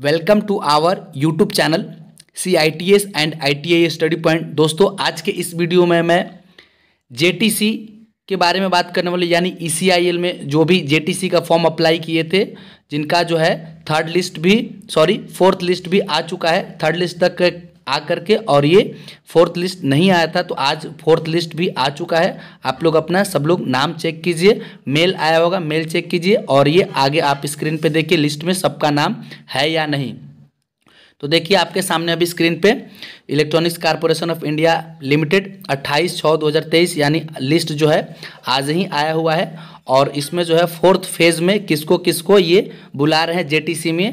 welcome to our YouTube channel C I T S and I T I study point दोस्तों आज के इस video में मैं जे टी सी के बारे में बात करने वाले यानी ई सी आई एल में जो भी जे टी सी का फॉर्म अप्लाई किए थे जिनका जो है थर्ड लिस्ट भी सॉरी फोर्थ लिस्ट भी आ चुका है थर्ड लिस्ट तक आ करके और ये फोर्थ लिस्ट नहीं आया था तो आज फोर्थ लिस्ट भी आ चुका है आप लोग अपना सब लोग नाम चेक कीजिए मेल आया होगा मेल चेक कीजिए और ये आगे आप स्क्रीन पे देखिए लिस्ट में सबका नाम है या नहीं तो देखिए आपके सामने अभी स्क्रीन पे electronics corporation of India limited 28 छः 2023 यानी लिस्ट जो है आज ही आया हुआ है और इसमें जो है फोर्थ फेज़ में किसको किसको ये बुला रहे हैं जेटीसी में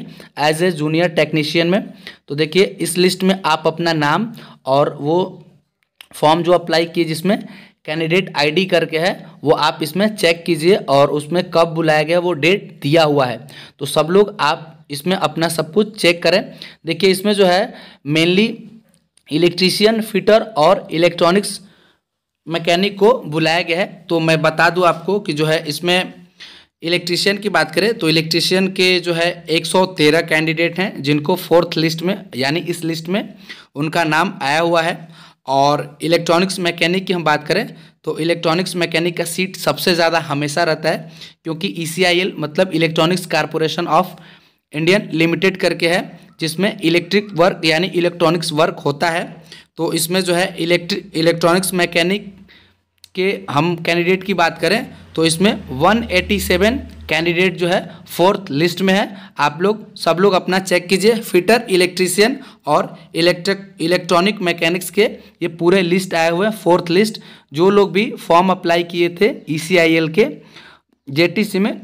एज ए जूनियर टेक्नीशियन में तो देखिए इस लिस्ट में आप अपना नाम और वो फॉर्म जो अप्लाई किए जिसमें कैंडिडेट आईडी करके है वो आप इसमें चेक कीजिए और उसमें कब बुलाया गया वो डेट दिया हुआ है तो सब लोग आप इसमें अपना सब कुछ चेक करें देखिए इसमें जो है मेनली इलेक्ट्रीशियन फिटर और इलेक्ट्रॉनिक्स मैकेनिक को बुलाया गया है तो मैं बता दूं आपको कि जो है इसमें इलेक्ट्रिशियन की बात करें तो इलेक्ट्रीशियन के जो है 113 कैंडिडेट हैं जिनको फोर्थ लिस्ट में यानी इस लिस्ट में उनका नाम आया हुआ है और इलेक्ट्रॉनिक्स मैकेनिक की हम बात करें तो इलेक्ट्रॉनिक्स मैकेनिक का सीट सबसे ज़्यादा हमेशा रहता है क्योंकि ई e मतलब electronics corporation of Indian limited करके है जिसमें इलेक्ट्रिक वर्क यानी इलेक्ट्रॉनिक्स वर्क होता है तो इसमें जो है इलेक्ट्रिक इलेक्ट्रॉनिक्स मैकेनिक के हम कैंडिडेट की बात करें तो इसमें 187 कैंडिडेट जो है फोर्थ लिस्ट में है आप लोग सब लोग अपना चेक कीजिए फिटर इलेक्ट्रीशियन और इलेक्ट्रिक इलेक्ट्रॉनिक मैकेनिक्स के ये पूरे लिस्ट आए हुए हैं फोर्थ लिस्ट जो लोग भी फॉर्म अप्लाई किए थे ई e के जे में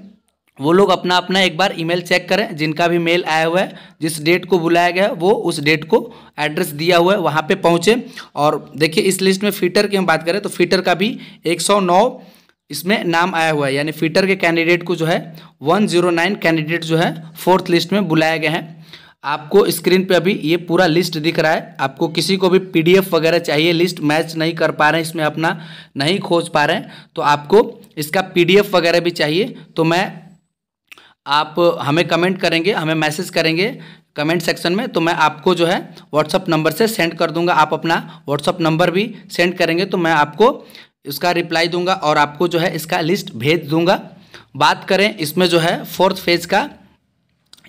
वो लोग अपना अपना एक बार ईमेल चेक करें जिनका भी मेल आया हुआ है जिस डेट को बुलाया गया है वो उस डेट को एड्रेस दिया हुआ है वहाँ पे पहुँचे और देखिए इस लिस्ट में फीटर की हम बात करें तो फीटर का भी 109 इसमें नाम आया हुआ है यानी फीटर के कैंडिडेट को जो है 109 कैंडिडेट जो है फोर्थ लिस्ट में बुलाए गए हैं आपको स्क्रीन पर अभी ये पूरा लिस्ट दिख रहा है आपको किसी को भी पी वगैरह चाहिए लिस्ट मैच नहीं कर पा रहे हैं इसमें अपना नहीं खोज पा रहे हैं तो आपको इसका पी वगैरह भी चाहिए तो मैं आप हमें कमेंट करेंगे हमें मैसेज करेंगे कमेंट सेक्शन में तो मैं आपको जो है व्हाट्सअप नंबर से सेंड कर दूंगा आप अपना व्हाट्सअप नंबर भी सेंड करेंगे तो मैं आपको इसका रिप्लाई दूंगा और आपको जो है इसका लिस्ट भेज दूंगा बात करें इसमें जो है फोर्थ फेज का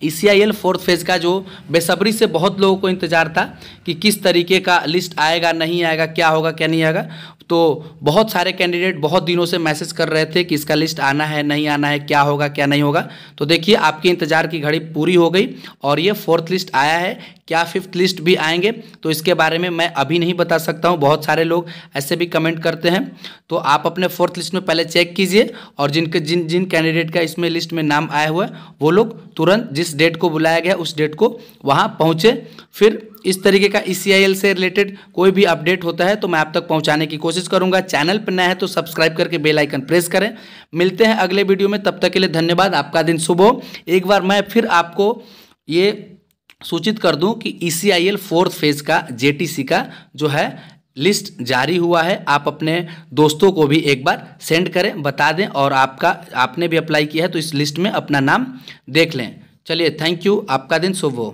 E C I L fourth phase का जो बेसब्री से बहुत लोगों को इंतज़ार था कि किस तरीके का लिस्ट आएगा नहीं आएगा क्या होगा क्या नहीं आएगा तो बहुत सारे कैंडिडेट बहुत दिनों से मैसेज कर रहे थे कि इसका लिस्ट आना है नहीं आना है क्या होगा क्या नहीं होगा तो देखिए आपके इंतज़ार की घड़ी पूरी हो गई और ये फोर्थ लिस्ट आया है क्या फिफ्थ लिस्ट भी आएंगे तो इसके बारे में मैं अभी नहीं बता सकता हूँ बहुत सारे लोग ऐसे भी कमेंट करते हैं तो आप अपने फोर्थ लिस्ट में पहले चेक कीजिए और जिनके जिन जिन कैंडिडेट का इसमें लिस्ट में नाम आया हुआ है वो लोग तुरंत जिस डेट को बुलाया गया उस डेट को वहाँ पहुँचे फिर इस तरीके का ई e से रिलेटेड कोई भी अपडेट होता है तो मैं आप तक पहुंचाने की कोशिश करूंगा चैनल पर नया है तो सब्सक्राइब करके बेल आइकन प्रेस करें मिलते हैं अगले वीडियो में तब तक के लिए धन्यवाद आपका दिन शुभ हो एक बार मैं फिर आपको ये सूचित कर दूं कि E C I L fourth phase का जे का जो है लिस्ट जारी हुआ है आप अपने दोस्तों को भी एक बार सेंड करें बता दें और आपका आपने भी अप्लाई किया है तो इस लिस्ट में अपना नाम देख लें चलिए थैंक यू आपका दिन शुभ हो